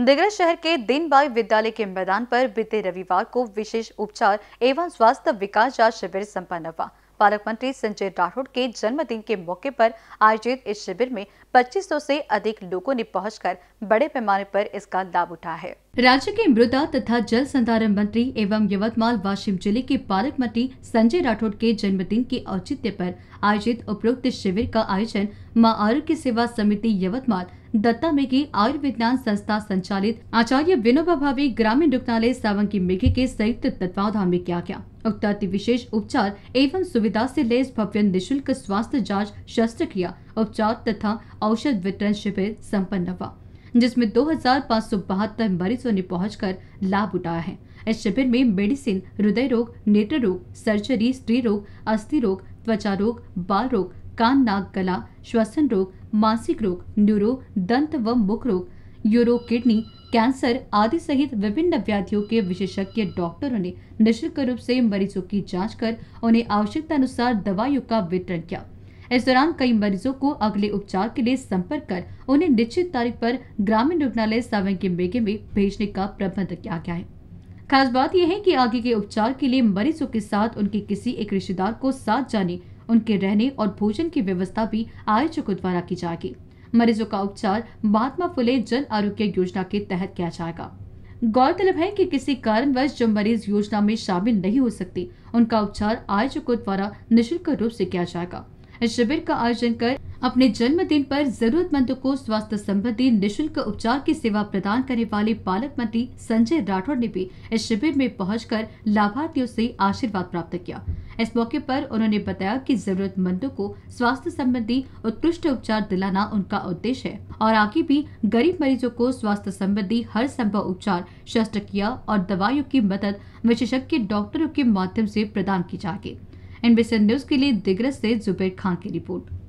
दिग्रज शहर के दिन बाई विद्यालय के मैदान पर बीते रविवार को विशेष उपचार एवं स्वास्थ्य विकास जांच शिविर संपन्न हुआ पालक मंत्री संजय राठौड़ के जन्मदिन के मौके पर आयोजित इस शिविर में 2500 से अधिक लोगों ने पहुंचकर बड़े पैमाने पर इसका लाभ उठाया है राज्य के मृदा तथा जल संधारण मंत्री एवं यवतमाल वाशिम जिले के पालक मंत्री संजय राठौड़ के जन्मदिन के औचित्य पर आयोजित उपरोक्त शिविर का आयोजन मां आरोग्य सेवा समिति यवतमाल दत्ता मेघे आयुर्विज्ञान संस्था संचालित आचार्य विनोबा भावे ग्रामीण रुग्णालय सावंकी मेघे के संयुक्त तत्वावधान में किया गया उक्त अति विशेष उपचार एवं सुविधा से लेस भव्य निःशुल्क स्वास्थ्य जांच शस्त्र उपचार तथा औषध वितरण शिविर सम्पन्न हुआ जिसमें दो हजार मरीजों ने पहुंचकर लाभ उठाया है इस शिविर में मेडिसिन हृदय रोग नेत्र रोग सर्जरी स्त्री रोग अस्थि रोग त्वचा रोग बाल रोग कान नाक गला श्वसन रोग मानसिक रोग न्यूरो दंत व मुख रोग यूरो किडनी कैंसर आदि सहित विभिन्न व्याधियों के विशेषज्ञ डॉक्टरों ने निःशुल्क रूप से मरीजों की जांच कर उन्हें आवश्यकता अनुसार दवाइयों का वितरण किया इस दौरान कई मरीजों को अगले उपचार के लिए संपर्क कर उन्हें निश्चित तारीख पर ग्रामीण रुग्णालय सावंकी मेघे में भेजने का प्रबंध किया गया है खास बात यह है कि आगे के उपचार के लिए मरीजों के साथ उनके किसी एक रिश्तेदार को साथ जाने उनके रहने और भोजन की व्यवस्था भी आयोजकों द्वारा की जाएगी मरीजों का उपचार महात्मा फुले जन आरोग्य योजना के तहत किया जाएगा गौरतलब है कि किसी कारणवश जो मरीज योजना में शामिल नहीं हो सकते उनका उपचार आयोजकों द्वारा निःशुल्क रूप से किया जाएगा इस शिविर का आयोजन कर अपने जन्मदिन पर जरूरतमंदों को स्वास्थ्य संबंधी निशुल्क उपचार की सेवा प्रदान करने वाले पालक मंत्री संजय राठौड़ ने भी इस शिविर में पहुंचकर लाभार्थियों से आशीर्वाद प्राप्त किया इस मौके पर उन्होंने बताया कि जरूरतमंदों को स्वास्थ्य संबंधी उत्कृष्ट उपचार दिलाना उनका उद्देश्य है और आगे भी गरीब मरीजों को स्वास्थ्य संबंधी हर संभव उपचार शस्त्र और दवाइयों की मदद विशेषज्ञ डॉक्टरों के माध्यम से प्रदान की जाएगी एनबी न्यूज के लिए दिग्रज से जुबेर खान की रिपोर्ट